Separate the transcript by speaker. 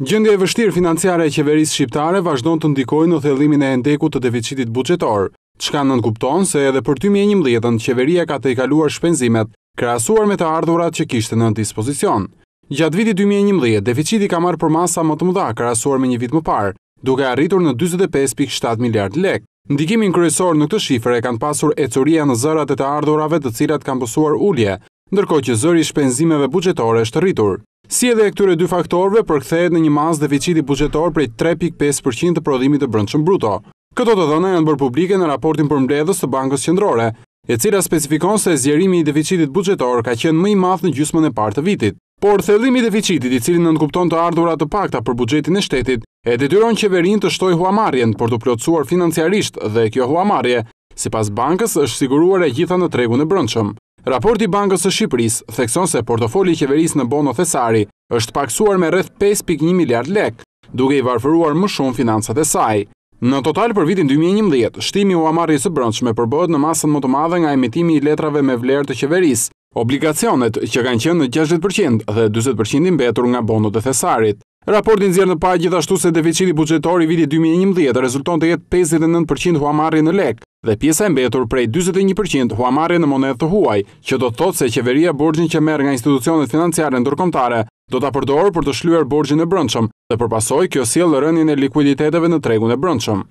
Speaker 1: Gjendja e vështirë financiare e qeverisë shqiptare vazhdon të ndikojë në thellimin e ndekut të deficitit buxhetor, çka nënkupton se edhe për 2011 në qeveria ka tejkaluar shpenzimet krahasuar me të ardhurat që kishte në dispozicion. Gjatë vitit 2011, deficiti ka marrë përmasa më të mëdha krahasuar me një vit më parë, duke arritur në 45.7 miliard lekë. Ndikimin kryesor në këtë shifër e kanë pasur ecuria në zërat e të ardhurave, të cilat kanë bësuar ulje ndërko që zëri shpenzimeve bugjetore është rritur. Si edhe e këture dy faktorve përkthejet në një mas deficiti bugjetor prej 3.5% të prodhimit të brëndshëm bruto. Këto të dhëna janë bërë publike në raportin për mbledhës të Bankës Qendrore, e cira specifikon se zjerimi i deficitit bugjetor ka qenë mëj math në gjusmën e partë të vitit. Por, thellimi i deficitit i cilin në nënkupton të ardhurat të pakta për bugjetin e shtetit, e detyron qeverin të shtoj huamarjen për të plotësuar financiarisht dhe kjo huamarje Si pas bankës është siguruar e gjitha në tregun e brëndshëm. Raporti bankës e Shqipëris thekson se portofoli i kjeveris në bono thesari është paksuar me rreth 5.1 miliard lek, duke i varfëruar më shumë finansat e saj. Në total për vitin 2011, shtimi u amari së brëndshme përbëhet në masën më të madhe nga emitimi i letrave me vlerë të qeveris, obligacionet që kanë qenë në 60% dhe 20% imbetur nga bono e thesarit. Raportin zjerë në pa gjithashtu se deficiti bugjetori viti 2011 rezulton të jetë 59% huamari në lek, dhe pjesa e mbetur prej 21% huamare në monedhë të huaj, që do të thotë se qeveria borgjin që merë nga institucionet financiare në do të apërdoar për të shluar borgjin e brëndshëm dhe përpasoj kjo si në e likuiditeteve në tregun e brëndshëm.